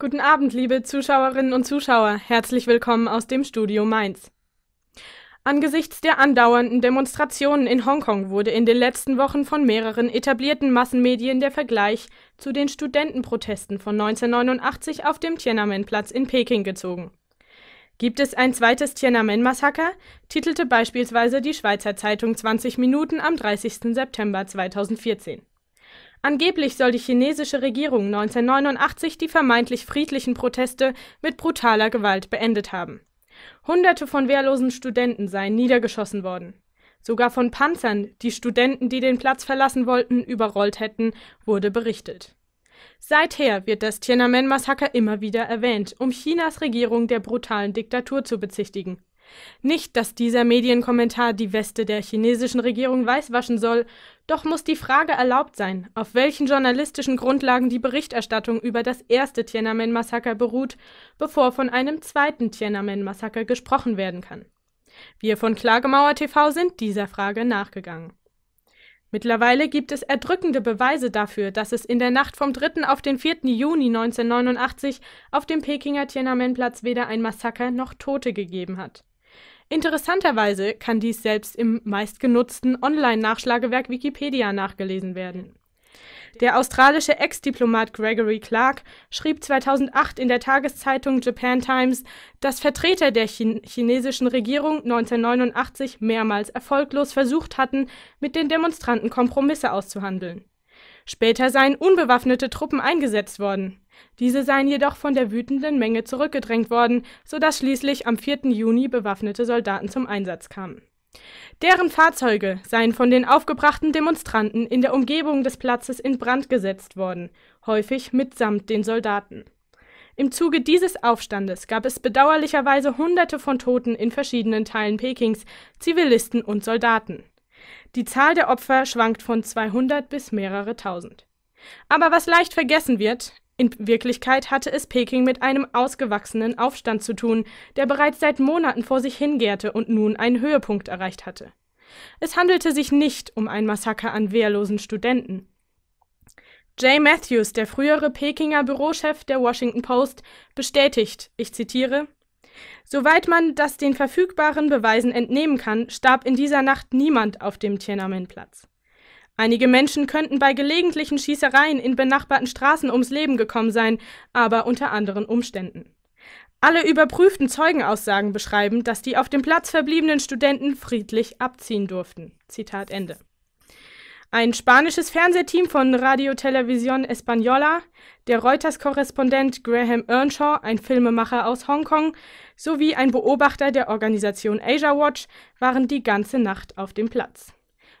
Guten Abend, liebe Zuschauerinnen und Zuschauer. Herzlich willkommen aus dem Studio Mainz. Angesichts der andauernden Demonstrationen in Hongkong wurde in den letzten Wochen von mehreren etablierten Massenmedien der Vergleich zu den Studentenprotesten von 1989 auf dem Tiananmenplatz in Peking gezogen. Gibt es ein zweites Tiananmen-Massaker? titelte beispielsweise die Schweizer Zeitung 20 Minuten am 30. September 2014. Angeblich soll die chinesische Regierung 1989 die vermeintlich friedlichen Proteste mit brutaler Gewalt beendet haben. Hunderte von wehrlosen Studenten seien niedergeschossen worden. Sogar von Panzern, die Studenten, die den Platz verlassen wollten, überrollt hätten, wurde berichtet. Seither wird das Tiananmen-Massaker immer wieder erwähnt, um Chinas Regierung der brutalen Diktatur zu bezichtigen nicht, dass dieser Medienkommentar die Weste der chinesischen Regierung weißwaschen soll, doch muss die Frage erlaubt sein, auf welchen journalistischen Grundlagen die Berichterstattung über das erste Tiananmen-Massaker beruht, bevor von einem zweiten Tiananmen-Massaker gesprochen werden kann. Wir von Klagemauer TV sind dieser Frage nachgegangen. Mittlerweile gibt es erdrückende Beweise dafür, dass es in der Nacht vom 3. auf den 4. Juni 1989 auf dem Pekinger Tiananmenplatz weder ein Massaker noch Tote gegeben hat. Interessanterweise kann dies selbst im meistgenutzten Online-Nachschlagewerk Wikipedia nachgelesen werden. Der australische Ex-Diplomat Gregory Clark schrieb 2008 in der Tageszeitung Japan Times, dass Vertreter der Chin chinesischen Regierung 1989 mehrmals erfolglos versucht hatten, mit den Demonstranten Kompromisse auszuhandeln. Später seien unbewaffnete Truppen eingesetzt worden. Diese seien jedoch von der wütenden Menge zurückgedrängt worden, so dass schließlich am 4. Juni bewaffnete Soldaten zum Einsatz kamen. Deren Fahrzeuge seien von den aufgebrachten Demonstranten in der Umgebung des Platzes in Brand gesetzt worden, häufig mitsamt den Soldaten. Im Zuge dieses Aufstandes gab es bedauerlicherweise Hunderte von Toten in verschiedenen Teilen Pekings, Zivilisten und Soldaten. Die Zahl der Opfer schwankt von 200 bis mehrere tausend. Aber was leicht vergessen wird, in Wirklichkeit hatte es Peking mit einem ausgewachsenen Aufstand zu tun, der bereits seit Monaten vor sich hingärte und nun einen Höhepunkt erreicht hatte. Es handelte sich nicht um ein Massaker an wehrlosen Studenten. Jay Matthews, der frühere Pekinger Bürochef der Washington Post, bestätigt, ich zitiere, Soweit man das den verfügbaren Beweisen entnehmen kann, starb in dieser Nacht niemand auf dem Tiananmen-Platz. Einige Menschen könnten bei gelegentlichen Schießereien in benachbarten Straßen ums Leben gekommen sein, aber unter anderen Umständen. Alle überprüften Zeugenaussagen beschreiben, dass die auf dem Platz verbliebenen Studenten friedlich abziehen durften. Zitat Ende. Ein spanisches Fernsehteam von Radio Televisión Española, der Reuters-Korrespondent Graham Earnshaw, ein Filmemacher aus Hongkong, sowie ein Beobachter der Organisation Asia Watch waren die ganze Nacht auf dem Platz.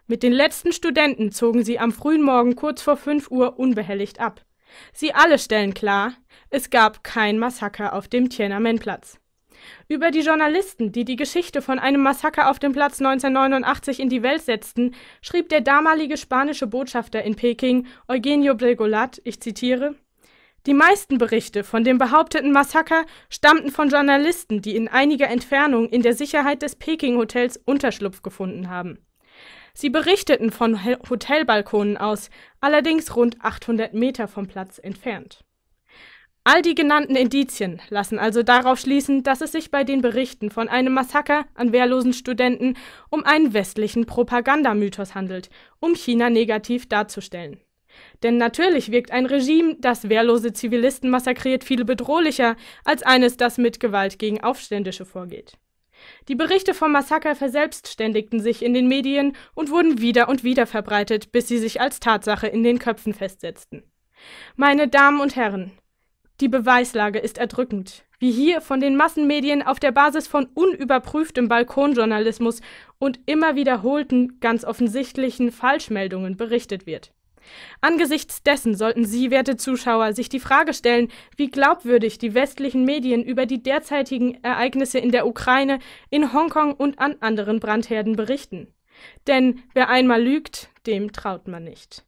Mit den letzten Studenten zogen sie am frühen Morgen kurz vor 5 Uhr unbehelligt ab. Sie alle stellen klar, es gab kein Massaker auf dem Tiananmen-Platz. Über die Journalisten, die die Geschichte von einem Massaker auf dem Platz 1989 in die Welt setzten, schrieb der damalige spanische Botschafter in Peking, Eugenio Bregolat, ich zitiere, die meisten Berichte von dem behaupteten Massaker stammten von Journalisten, die in einiger Entfernung in der Sicherheit des Peking-Hotels Unterschlupf gefunden haben. Sie berichteten von Hotelbalkonen aus, allerdings rund 800 Meter vom Platz entfernt. All die genannten Indizien lassen also darauf schließen, dass es sich bei den Berichten von einem Massaker an wehrlosen Studenten um einen westlichen Propagandamythos handelt, um China negativ darzustellen. Denn natürlich wirkt ein Regime, das wehrlose Zivilisten massakriert, viel bedrohlicher als eines, das mit Gewalt gegen Aufständische vorgeht. Die Berichte vom Massaker verselbstständigten sich in den Medien und wurden wieder und wieder verbreitet, bis sie sich als Tatsache in den Köpfen festsetzten. Meine Damen und Herren, die Beweislage ist erdrückend, wie hier von den Massenmedien auf der Basis von unüberprüftem Balkonjournalismus und immer wiederholten, ganz offensichtlichen Falschmeldungen berichtet wird. Angesichts dessen sollten Sie, werte Zuschauer, sich die Frage stellen, wie glaubwürdig die westlichen Medien über die derzeitigen Ereignisse in der Ukraine, in Hongkong und an anderen Brandherden berichten. Denn wer einmal lügt, dem traut man nicht.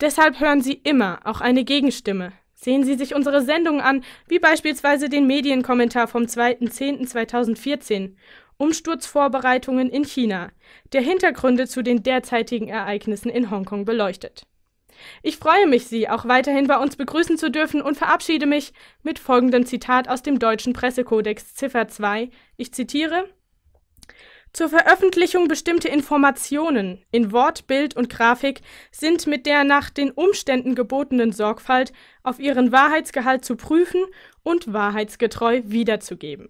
Deshalb hören Sie immer auch eine Gegenstimme, Sehen Sie sich unsere Sendungen an, wie beispielsweise den Medienkommentar vom 2.10.2014, Umsturzvorbereitungen in China, der Hintergründe zu den derzeitigen Ereignissen in Hongkong beleuchtet. Ich freue mich, Sie auch weiterhin bei uns begrüßen zu dürfen und verabschiede mich mit folgendem Zitat aus dem deutschen Pressekodex Ziffer 2. Ich zitiere zur Veröffentlichung bestimmte Informationen in Wort, Bild und Grafik sind mit der nach den Umständen gebotenen Sorgfalt auf ihren Wahrheitsgehalt zu prüfen und wahrheitsgetreu wiederzugeben